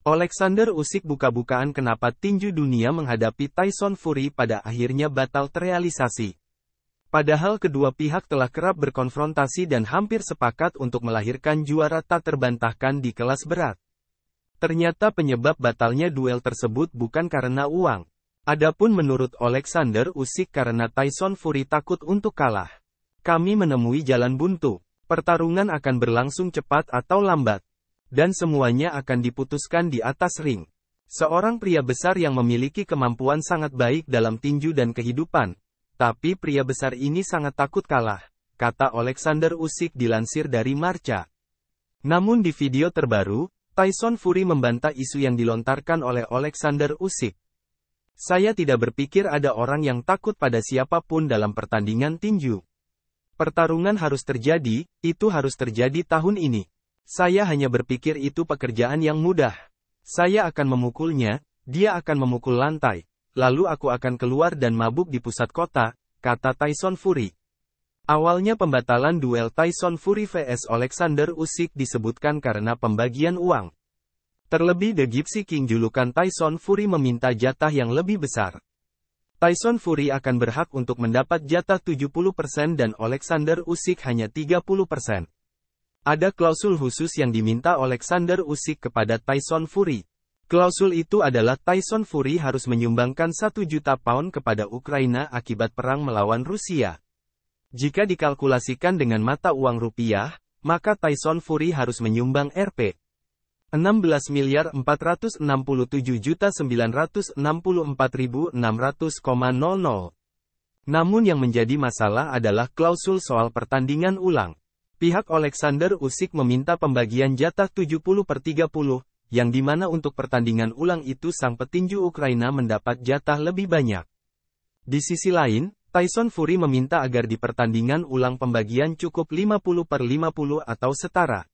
Alexander Usik buka-bukaan kenapa tinju dunia menghadapi Tyson Fury pada akhirnya batal terrealisasi. Padahal kedua pihak telah kerap berkonfrontasi dan hampir sepakat untuk melahirkan juara tak terbantahkan di kelas berat. Ternyata penyebab batalnya duel tersebut bukan karena uang. Adapun menurut Alexander Usik karena Tyson Fury takut untuk kalah. Kami menemui jalan buntu. Pertarungan akan berlangsung cepat atau lambat dan semuanya akan diputuskan di atas ring. Seorang pria besar yang memiliki kemampuan sangat baik dalam tinju dan kehidupan. Tapi pria besar ini sangat takut kalah, kata Alexander Usyk dilansir dari Marca. Namun di video terbaru, Tyson Fury membantah isu yang dilontarkan oleh Alexander Usyk. Saya tidak berpikir ada orang yang takut pada siapapun dalam pertandingan tinju. Pertarungan harus terjadi, itu harus terjadi tahun ini. Saya hanya berpikir itu pekerjaan yang mudah. Saya akan memukulnya, dia akan memukul lantai, lalu aku akan keluar dan mabuk di pusat kota, kata Tyson Fury. Awalnya pembatalan duel Tyson Fury vs Alexander Usyk disebutkan karena pembagian uang. Terlebih The Gypsy King julukan Tyson Fury meminta jatah yang lebih besar. Tyson Fury akan berhak untuk mendapat jatah 70% dan Alexander Usyk hanya 30%. Ada klausul khusus yang diminta Alexander Usyk kepada Tyson Fury. Klausul itu adalah Tyson Fury harus menyumbangkan 1 juta pound kepada Ukraina akibat perang melawan Rusia. Jika dikalkulasikan dengan mata uang rupiah, maka Tyson Fury harus menyumbang Rp. 16 miliar 467 Namun yang menjadi masalah adalah klausul soal pertandingan ulang. Pihak Alexander Usik meminta pembagian jatah 70 per 30, yang dimana untuk pertandingan ulang itu sang petinju Ukraina mendapat jatah lebih banyak. Di sisi lain, Tyson Fury meminta agar di pertandingan ulang pembagian cukup 50 per 50 atau setara,